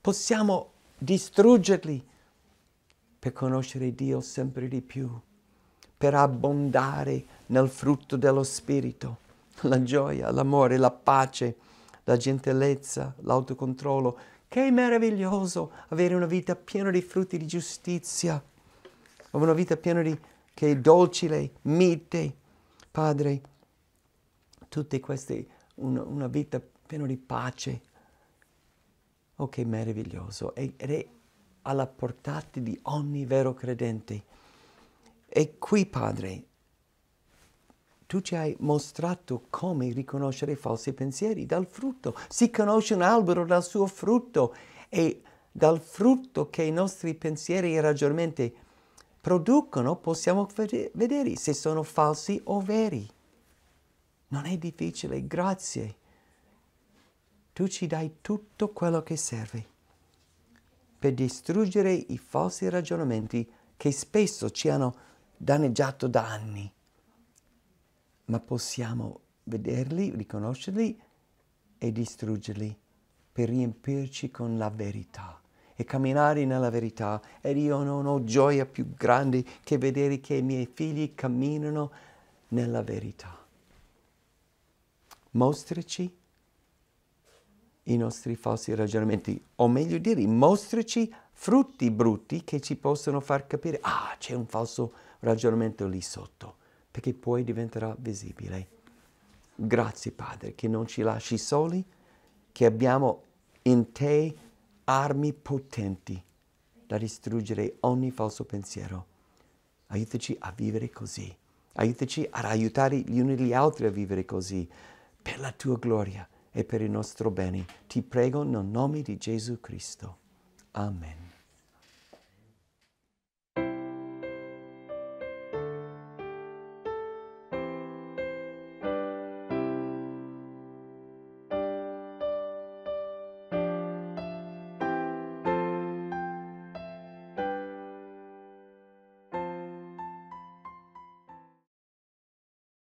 possiamo distruggerli per conoscere Dio sempre di più, per abbondare nel frutto dello Spirito, la gioia, l'amore, la pace, la gentilezza, l'autocontrollo. Che meraviglioso avere una vita piena di frutti di giustizia, una vita piena di che è docile, mite. Padre, tutte queste, una, una vita piena di pace. Oh, che meraviglioso. ed è alla portata di ogni vero credente. E qui, Padre, tu ci hai mostrato come riconoscere i falsi pensieri dal frutto. Si conosce un albero dal suo frutto e dal frutto che i nostri pensieri e ragionamenti producono possiamo vedere se sono falsi o veri. Non è difficile, grazie. Tu ci dai tutto quello che serve per distruggere i falsi ragionamenti che spesso ci hanno danneggiato da anni. Ma possiamo vederli, riconoscerli e distruggerli per riempirci con la verità e camminare nella verità. Ed io non ho gioia più grande che vedere che i miei figli camminano nella verità. Mostraci i nostri falsi ragionamenti, o meglio dire, mostraci frutti brutti che ci possono far capire, ah, c'è un falso ragionamento lì sotto, perché poi diventerà visibile. Grazie Padre che non ci lasci soli, che abbiamo in te armi potenti da distruggere ogni falso pensiero. Aiutaci a vivere così. Aiutaci ad aiutare gli uni gli altri a vivere così, per la tua gloria e per il nostro bene. Ti prego nel nome di Gesù Cristo. Amen.